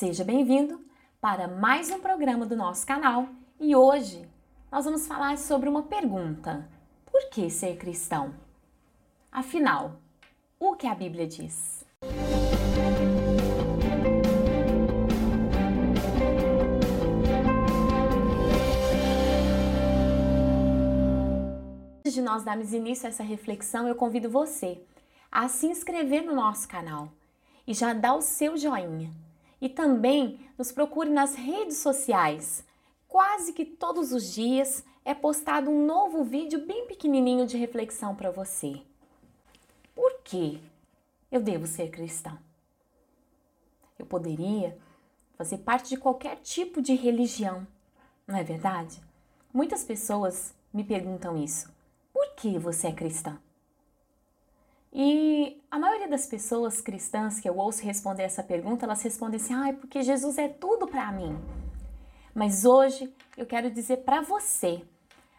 Seja bem-vindo para mais um programa do nosso canal e hoje nós vamos falar sobre uma pergunta: por que ser cristão? Afinal, o que a Bíblia diz? Antes de nós darmos início a essa reflexão, eu convido você a se inscrever no nosso canal e já dar o seu joinha e também nos procure nas redes sociais. Quase que todos os dias é postado um novo vídeo bem pequenininho de reflexão para você. Por que eu devo ser cristão? Eu poderia fazer parte de qualquer tipo de religião, não é verdade? Muitas pessoas me perguntam isso. Por que você é cristã? E a maioria das pessoas cristãs que eu ouço responder essa pergunta, elas respondem assim: "Ah, é porque Jesus é tudo para mim". Mas hoje eu quero dizer para você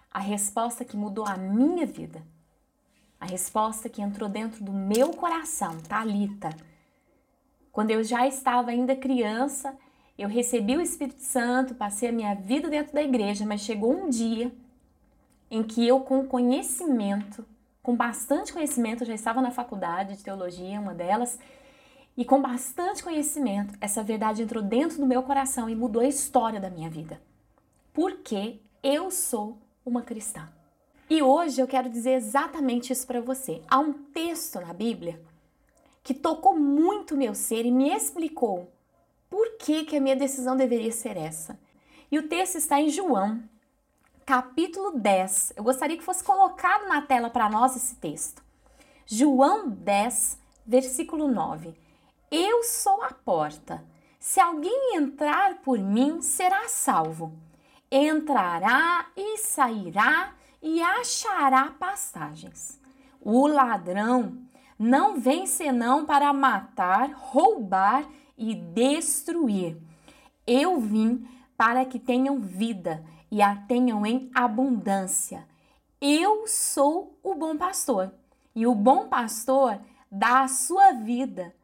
a resposta que mudou a minha vida. A resposta que entrou dentro do meu coração, Talita. Quando eu já estava ainda criança, eu recebi o Espírito Santo, passei a minha vida dentro da igreja, mas chegou um dia em que eu com conhecimento com bastante conhecimento, já estava na faculdade de teologia, uma delas, e com bastante conhecimento, essa verdade entrou dentro do meu coração e mudou a história da minha vida. Porque eu sou uma cristã. E hoje eu quero dizer exatamente isso para você. Há um texto na Bíblia que tocou muito meu ser e me explicou por que, que a minha decisão deveria ser essa. E o texto está em João, capítulo 10. Eu gostaria que fosse colocado na tela para nós esse texto. João 10, versículo 9. Eu sou a porta. Se alguém entrar por mim, será salvo. Entrará e sairá e achará passagens. O ladrão não vem senão para matar, roubar e destruir. Eu vim para que tenham vida e a tenham em abundância. Eu sou o bom pastor, e o bom pastor dá a sua vida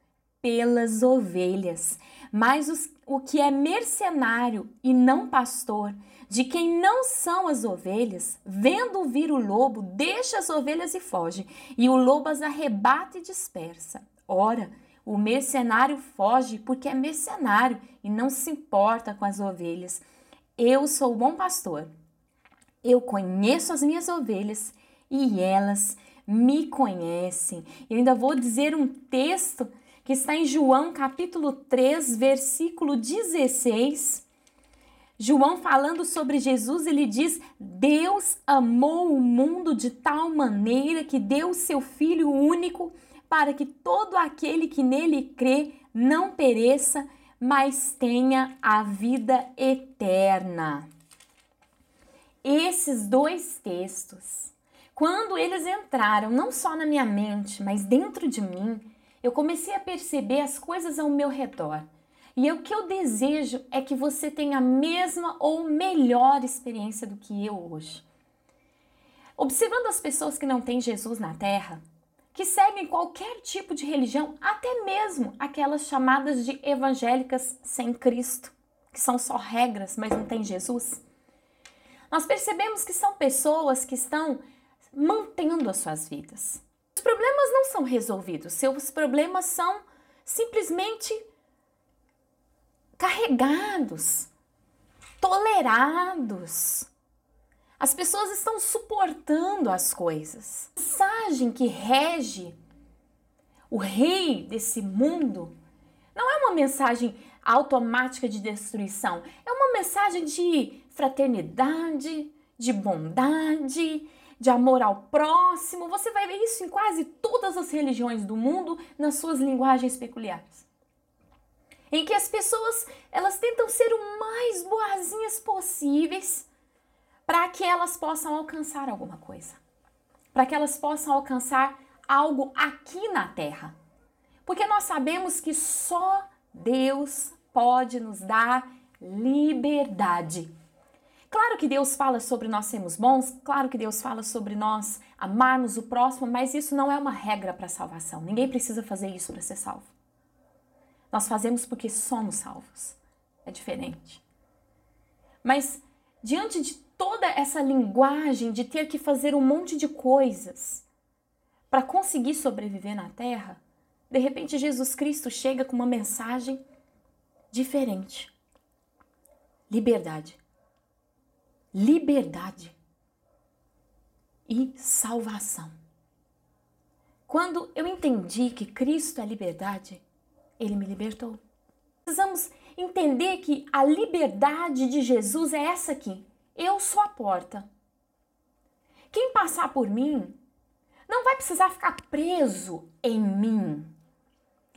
pelas ovelhas. Mas os, o que é mercenário e não pastor, de quem não são as ovelhas, vendo vir o lobo, deixa as ovelhas e foge, e o lobo as arrebata e dispersa. Ora, o mercenário foge porque é mercenário e não se importa com as ovelhas. Eu sou o bom pastor. Eu conheço as minhas ovelhas e elas me conhecem. Eu ainda vou dizer um texto que está em João capítulo 3, versículo 16. João falando sobre Jesus, ele diz: Deus amou o mundo de tal maneira que deu seu Filho único para que todo aquele que nele crê não pereça, mas tenha a vida eterna. Esses dois textos, quando eles entraram não só na minha mente, mas dentro de mim, eu comecei a perceber as coisas ao meu redor. E o que eu desejo é que você tenha a mesma ou melhor experiência do que eu hoje. Observando as pessoas que não têm Jesus na terra, que seguem qualquer tipo de religião, até mesmo aquelas chamadas de evangélicas sem Cristo, que são só regras, mas não tem Jesus. Nós percebemos que são pessoas que estão mantendo as suas vidas. Os problemas não são resolvidos, seus problemas são simplesmente carregados, tolerados, as pessoas estão suportando as coisas. A mensagem que rege o rei desse mundo não é uma mensagem automática de destruição, é uma mensagem de fraternidade, de bondade, de amor ao próximo. Você vai ver isso em quase todas as religiões do mundo nas suas linguagens peculiares. Em que as pessoas, elas tentam ser o mais boazinhas possíveis para que elas possam alcançar alguma coisa, para que elas possam alcançar algo aqui na Terra. Porque nós sabemos que só Deus pode nos dar liberdade. Claro que Deus fala sobre nós sermos bons, claro que Deus fala sobre nós amarmos o próximo, mas isso não é uma regra para salvação. Ninguém precisa fazer isso para ser salvo. Nós fazemos porque somos salvos. É diferente. Mas diante de toda essa linguagem de ter que fazer um monte de coisas para conseguir sobreviver na Terra, de repente Jesus Cristo chega com uma mensagem diferente. Liberdade. Liberdade e salvação. Quando eu entendi que Cristo é liberdade, ele me libertou. Precisamos entender que a liberdade de Jesus é essa aqui. Eu sou a porta. Quem passar por mim não vai precisar ficar preso em mim.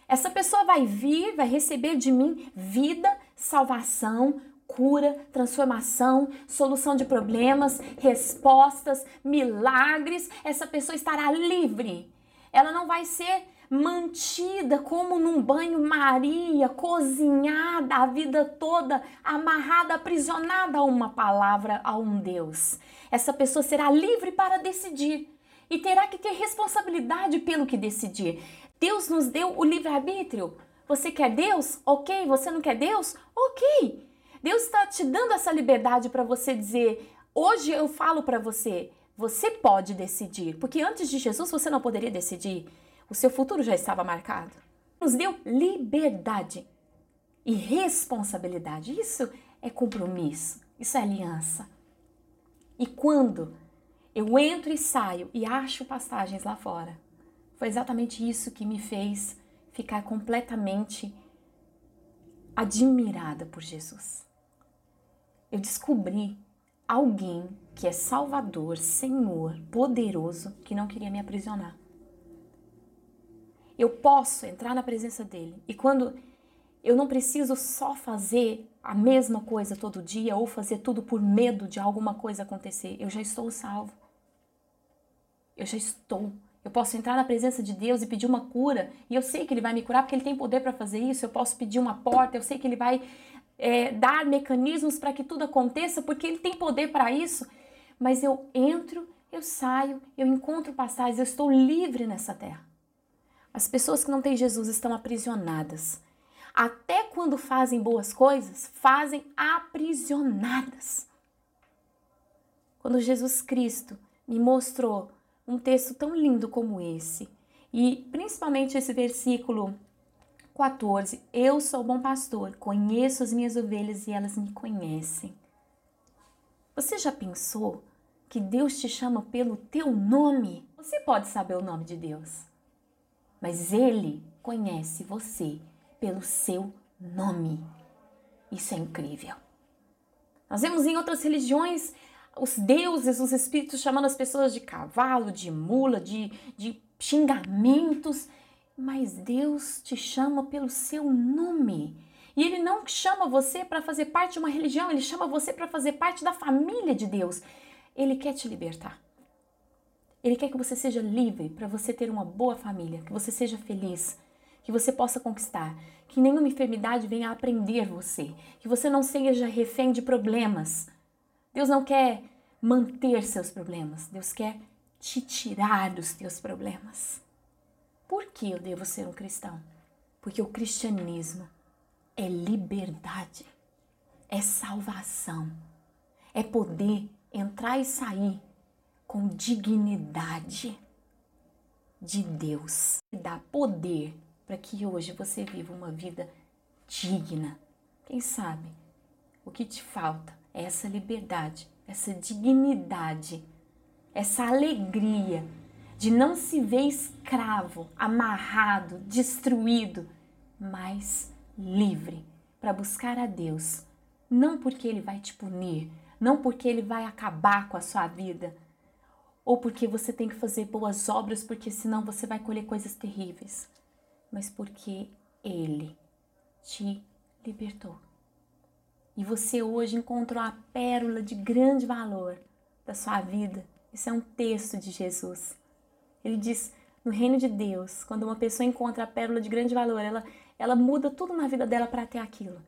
Essa pessoa vai vir, vai receber de mim vida, salvação, cura, transformação, solução de problemas, respostas, milagres. Essa pessoa estará livre. Ela não vai ser mantida como num banho-maria, cozinhada a vida toda, amarrada, aprisionada a uma palavra, a um Deus. Essa pessoa será livre para decidir e terá que ter responsabilidade pelo que decidir. Deus nos deu o livre-arbítrio. Você quer Deus? Ok. Você não quer Deus? Ok. Deus está te dando essa liberdade para você dizer: hoje eu falo para você, você pode decidir. Porque antes de Jesus você não poderia decidir. O seu futuro já estava marcado. Nos deu liberdade e responsabilidade. Isso é compromisso, isso é aliança. E quando eu entro e saio e acho pastagens lá fora, foi exatamente isso que me fez ficar completamente admirada por Jesus. Eu descobri alguém que é Salvador, Senhor, poderoso, que não queria me aprisionar. Eu posso entrar na presença dele. E quando eu não preciso só fazer a mesma coisa todo dia ou fazer tudo por medo de alguma coisa acontecer, eu já estou salvo. Eu já estou. Eu posso entrar na presença de Deus e pedir uma cura, e eu sei que Ele vai me curar porque Ele tem poder para fazer isso. Eu posso pedir uma porta, eu sei que Ele vai é, dar mecanismos para que tudo aconteça porque Ele tem poder para isso. Mas eu entro, eu saio, eu encontro passagens, eu estou livre nessa terra. As pessoas que não têm Jesus estão aprisionadas. Até quando fazem boas coisas, fazem aprisionadas. Quando Jesus Cristo me mostrou um texto tão lindo como esse, e principalmente esse versículo 14: Eu sou bom pastor, conheço as minhas ovelhas e elas me conhecem. Você já pensou que Deus te chama pelo teu nome? Você pode saber o nome de Deus mas Ele conhece você pelo seu nome. Isso é incrível. Nós vemos em outras religiões os deuses, os espíritos chamando as pessoas de cavalo, de mula, de, de xingamentos, mas Deus te chama pelo seu nome. E Ele não chama você para fazer parte de uma religião, Ele chama você para fazer parte da família de Deus. Ele quer te libertar. Ele quer que você seja livre para você ter uma boa família, que você seja feliz, que você possa conquistar, que nenhuma enfermidade venha aprender você, que você não seja refém de problemas. Deus não quer manter seus problemas, Deus quer te tirar dos teus problemas. Por que eu devo ser um cristão? Porque o cristianismo é liberdade, é salvação, é poder entrar e sair com dignidade de Deus. Dá poder para que hoje você viva uma vida digna. Quem sabe o que te falta é essa liberdade, essa dignidade, essa alegria de não se ver escravo, amarrado, destruído, mas livre para buscar a Deus. Não porque Ele vai te punir, não porque Ele vai acabar com a sua vida ou porque você tem que fazer boas obras, porque senão você vai colher coisas terríveis, mas porque Ele te libertou. E você hoje encontrou a pérola de grande valor da sua vida. Isso é um texto de Jesus. Ele diz: no reino de Deus, quando uma pessoa encontra a pérola de grande valor, ela, ela muda tudo na vida dela para ter aquilo.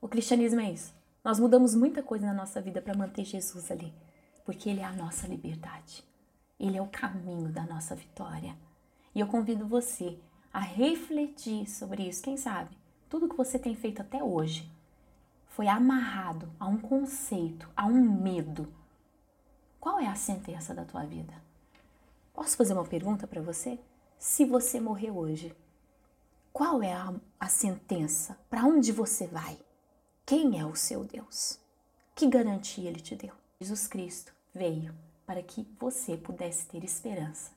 O cristianismo é isso. Nós mudamos muita coisa na nossa vida para manter Jesus ali porque Ele é a nossa liberdade. Ele é o caminho da nossa vitória. E eu convido você a refletir sobre isso. Quem sabe tudo que você tem feito até hoje foi amarrado a um conceito, a um medo. Qual é a sentença da tua vida? Posso fazer uma pergunta para você? Se você morrer hoje, qual é a, a sentença? Para onde você vai? Quem é o seu Deus? Que garantia ele te deu? Jesus Cristo veio para que você pudesse ter esperança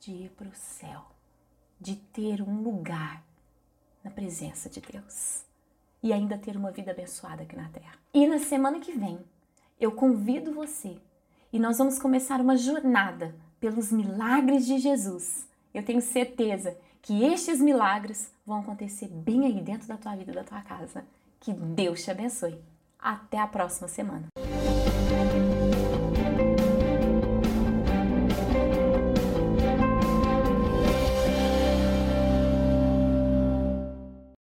de ir para o céu, de ter um lugar na presença de Deus e ainda ter uma vida abençoada aqui na Terra. E na semana que vem, eu convido você e nós vamos começar uma jornada pelos milagres de Jesus. Eu tenho certeza que estes milagres vão acontecer bem aí dentro da tua vida, da tua casa. Que Deus te abençoe. Até a próxima semana.